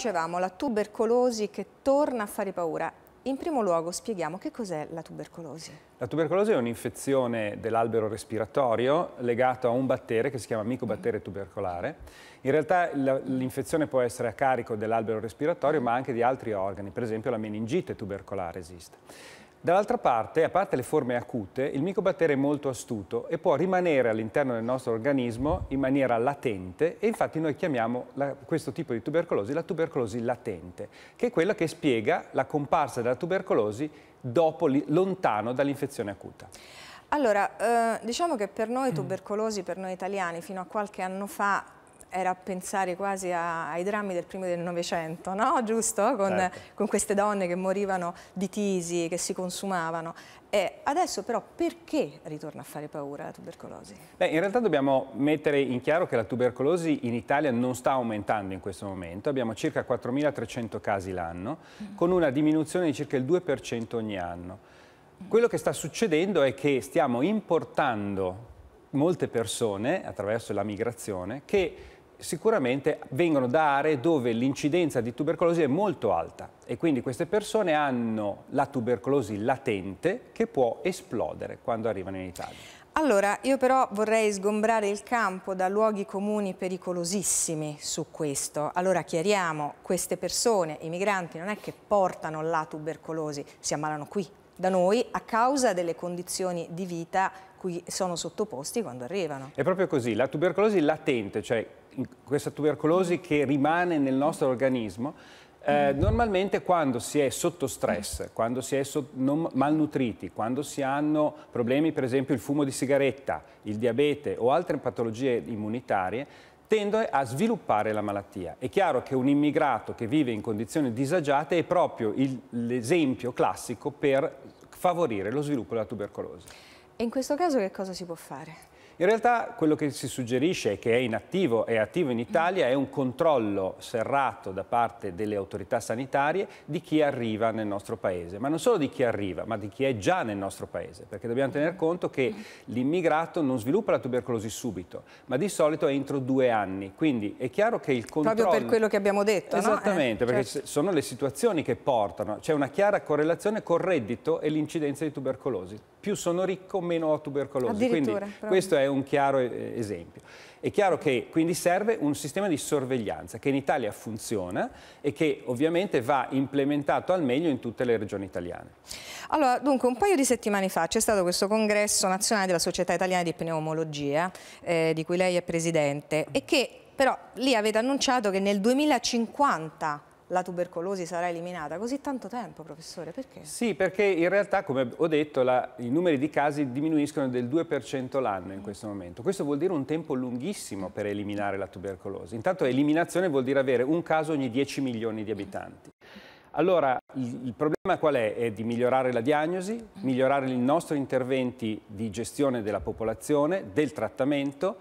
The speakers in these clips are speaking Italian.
dicevamo, la tubercolosi che torna a fare paura. In primo luogo spieghiamo che cos'è la tubercolosi. La tubercolosi è un'infezione dell'albero respiratorio legata a un batterio che si chiama micobattere tubercolare. In realtà l'infezione può essere a carico dell'albero respiratorio ma anche di altri organi, per esempio la meningite tubercolare esiste. Dall'altra parte, a parte le forme acute, il micobatterio è molto astuto e può rimanere all'interno del nostro organismo in maniera latente e infatti noi chiamiamo la, questo tipo di tubercolosi la tubercolosi latente, che è quella che spiega la comparsa della tubercolosi dopo, lontano dall'infezione acuta. Allora, eh, diciamo che per noi mm. tubercolosi, per noi italiani, fino a qualche anno fa era pensare quasi a, ai drammi del primo del Novecento, no? giusto? Con, certo. con, queste donne che morivano di tisi, che si consumavano. E adesso però perché ritorna a fare paura la tubercolosi? Beh, in realtà dobbiamo mettere in chiaro che la tubercolosi in Italia non sta aumentando in questo momento, abbiamo circa 4.300 casi l'anno, mm. con una diminuzione di circa il 2% ogni anno. Mm. Quello che sta succedendo è che stiamo importando molte persone attraverso la migrazione che sicuramente vengono da aree dove l'incidenza di tubercolosi è molto alta e quindi queste persone hanno la tubercolosi latente che può esplodere quando arrivano in Italia. Allora, io però vorrei sgombrare il campo da luoghi comuni pericolosissimi su questo. Allora chiariamo, queste persone, i migranti, non è che portano la tubercolosi, si ammalano qui da noi a causa delle condizioni di vita cui sono sottoposti quando arrivano. È proprio così, la tubercolosi latente, cioè questa tubercolosi che rimane nel nostro organismo, eh, normalmente quando si è sotto stress, quando si è so malnutriti, quando si hanno problemi, per esempio il fumo di sigaretta, il diabete o altre patologie immunitarie, tende a sviluppare la malattia. È chiaro che un immigrato che vive in condizioni disagiate è proprio l'esempio classico per favorire lo sviluppo della tubercolosi. E in questo caso che cosa si può fare? In realtà quello che si suggerisce e che è inattivo e attivo in Italia è un controllo serrato da parte delle autorità sanitarie di chi arriva nel nostro paese, ma non solo di chi arriva, ma di chi è già nel nostro paese, perché dobbiamo tener conto che l'immigrato non sviluppa la tubercolosi subito, ma di solito è entro due anni, quindi è chiaro che il controllo... Proprio per quello che abbiamo detto, Esattamente, no? eh, perché certo. sono le situazioni che portano, c'è una chiara correlazione col reddito e l'incidenza di tubercolosi, più sono ricco meno ho tubercolosi, quindi però... questo è un chiaro eh, esempio. È chiaro che quindi serve un sistema di sorveglianza che in Italia funziona e che ovviamente va implementato al meglio in tutte le regioni italiane. Allora, dunque, un paio di settimane fa c'è stato questo congresso nazionale della Società Italiana di Pneumologia, eh, di cui lei è presidente, e che però lì avete annunciato che nel 2050 la tubercolosi sarà eliminata. Così tanto tempo, professore, perché? Sì, perché in realtà, come ho detto, la, i numeri di casi diminuiscono del 2% l'anno in questo momento. Questo vuol dire un tempo lunghissimo per eliminare la tubercolosi. Intanto eliminazione vuol dire avere un caso ogni 10 milioni di abitanti. Allora, il problema qual è? È di migliorare la diagnosi, migliorare i nostri interventi di gestione della popolazione, del trattamento,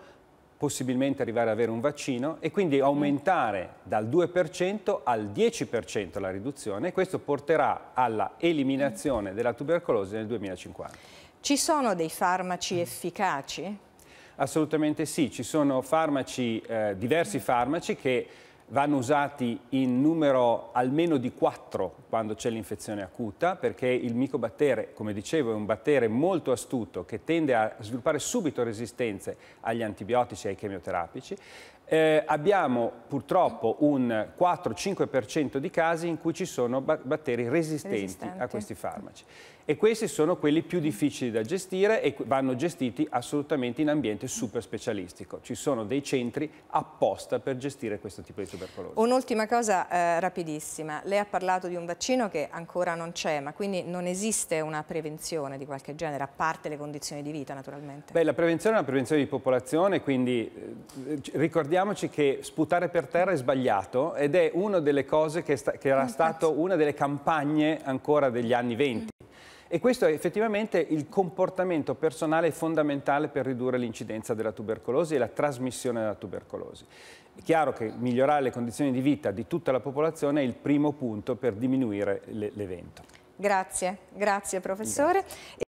possibilmente arrivare ad avere un vaccino e quindi aumentare dal 2% al 10% la riduzione e questo porterà alla eliminazione della tubercolosi nel 2050. Ci sono dei farmaci efficaci? Assolutamente sì, ci sono farmaci, eh, diversi farmaci che vanno usati in numero almeno di 4 quando c'è l'infezione acuta perché il micobattere, come dicevo, è un battere molto astuto che tende a sviluppare subito resistenze agli antibiotici e ai chemioterapici eh, abbiamo purtroppo un 4-5% di casi in cui ci sono batteri resistenti, resistenti, a questi farmaci e questi sono quelli più difficili da gestire e vanno gestiti assolutamente in ambiente super specialistico. Ci sono dei centri apposta per gestire questo tipo di tubercolosi. Un'ultima cosa eh, rapidissima, lei ha parlato di un vaccino che ancora non c'è, ma quindi non esiste una prevenzione di qualche genere, a parte le condizioni di vita naturalmente? Beh, la prevenzione è una prevenzione di popolazione, quindi eh, ricordiamo ricordiamoci che sputare per terra è sbagliato ed è una delle cose che, che era stata una delle campagne ancora degli anni 20. E questo è effettivamente il comportamento personale fondamentale per ridurre l'incidenza della tubercolosi e la trasmissione della tubercolosi. È chiaro che migliorare le condizioni di vita di tutta la popolazione è il primo punto per diminuire l'evento. Grazie, grazie professore. Grazie.